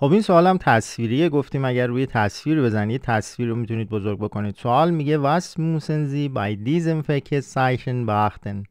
خب این سوالم تصویریه گفتیم اگر روی تصویر بزنید تصویر رو میتونید بزرگ بکنید سوال میگه واس موسنزی بای سایشن باختن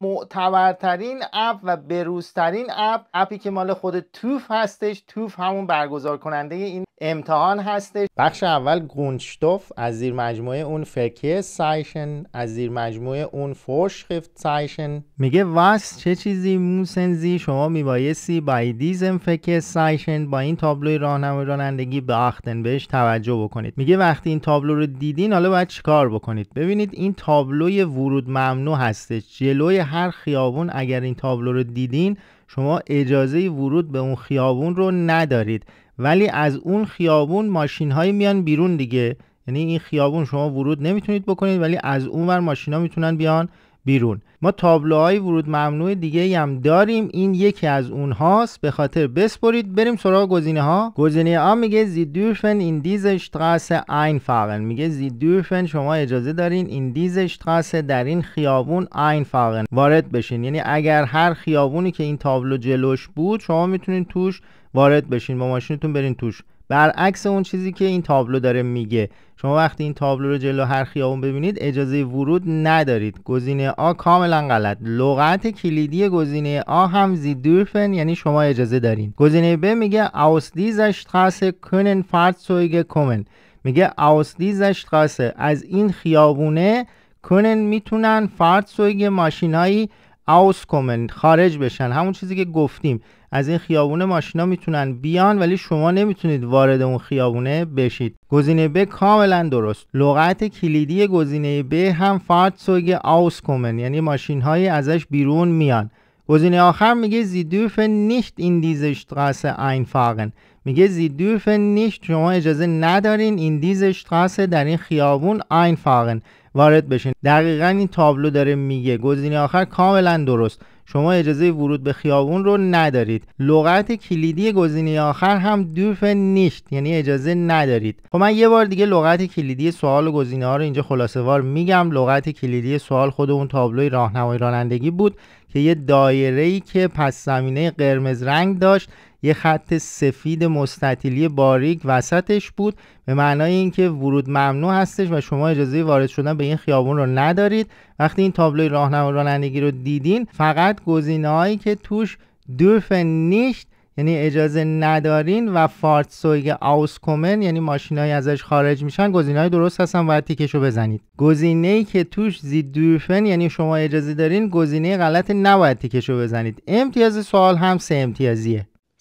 معتبرترین اپ و بروزترین اپ اپی که مال خود توف هستش توف همون برگزار کننده این امتحان هستش بخش اول گونشتوف از زیر مجموعه اون فرکه سایشن از زیر مجموعه اون خفت سایشن میگه واس چه چیزی موسنزی شما میبایستی بای دیزم سایشن با این تابلوی راهنمای رانندگی به بهش توجه بکنید میگه وقتی این تابلو رو دیدین حالا باید چیکار بکنید ببینید این تابلوی ورود ممنوع هستش جلوی هر خیابون اگر این تابلو رو دیدین شما اجازه ورود به اون خیابون رو ندارید ولی از اون خیابون ماشین های میان بیرون دیگه یعنی این خیابون شما ورود نمیتونید بکنید ولی از اونور ماشینا میتونن بیان بیرون ما تابلوهای ورود ممنوع دیگه هم داریم این یکی از اونهاست به خاطر بسپرید بریم سراغ گزینه ها گزینه آ میگه زی دورفن این دیزش این اینفاقن میگه زی دورفن شما اجازه دارین این دیز تراس در این خیابون اینفاقن وارد بشین یعنی اگر هر خیابونی که این تابلو جلوش بود شما میتونین توش وارد بشین با ماشینتون برین توش برعکس اون چیزی که این تابلو داره میگه شما وقتی این تابلو رو جلو هر خیابون ببینید اجازه ورود ندارید گزینه آ کاملا غلط لغت کلیدی گزینه آ هم زی دورفن یعنی شما اجازه دارین گزینه ب میگه aus dieser Straße können Fahrzeuge kommen میگه aus dieser Straße از این خیابونه کنن میتونن سویگ ماشینایی آوس کومن خارج بشن همون چیزی که گفتیم از این خیابونه ماشینا میتونن بیان ولی شما نمیتونید وارد اون خیابونه بشید گزینه ب کاملا درست لغت کلیدی گزینه ب هم فارتسوگ آوس کومن یعنی ماشین های ازش بیرون میان گزینه آخر میگه زیدوف نیشت این این einfahren میگه زی دورفن نیشت شما اجازه ندارین این دیزشتراسه در این خیابون آین فاقن وارد بشین دقیقا این تابلو داره میگه گزینه آخر کاملا درست شما اجازه ورود به خیابون رو ندارید لغت کلیدی گزینه آخر هم دوف نیشت یعنی اجازه ندارید خب من یه بار دیگه لغت کلیدی سوال و گزینه ها رو اینجا خلاصه وار میگم لغت کلیدی سوال خود اون تابلوی راهنمای رانندگی بود که یه دایره ای که پس زمینه قرمز رنگ داشت یه خط سفید مستطیلی باریک وسطش بود به معنای اینکه ورود ممنوع هستش و شما اجازه وارد شدن به این خیابون رو ندارید وقتی این تابلوی راهنما رانندگی رو دیدین فقط گزینه‌هایی که توش دورف نیشت یعنی اجازه ندارین و فارتسویگ آوسکومن یعنی ماشینایی ازش خارج میشن های درست هستن باید تیکشو بزنید ای که توش زیدورفن یعنی شما اجازه دارین گزینه غلط نباید تیکشو بزنید امتیاز سوال هم سه امتیازیه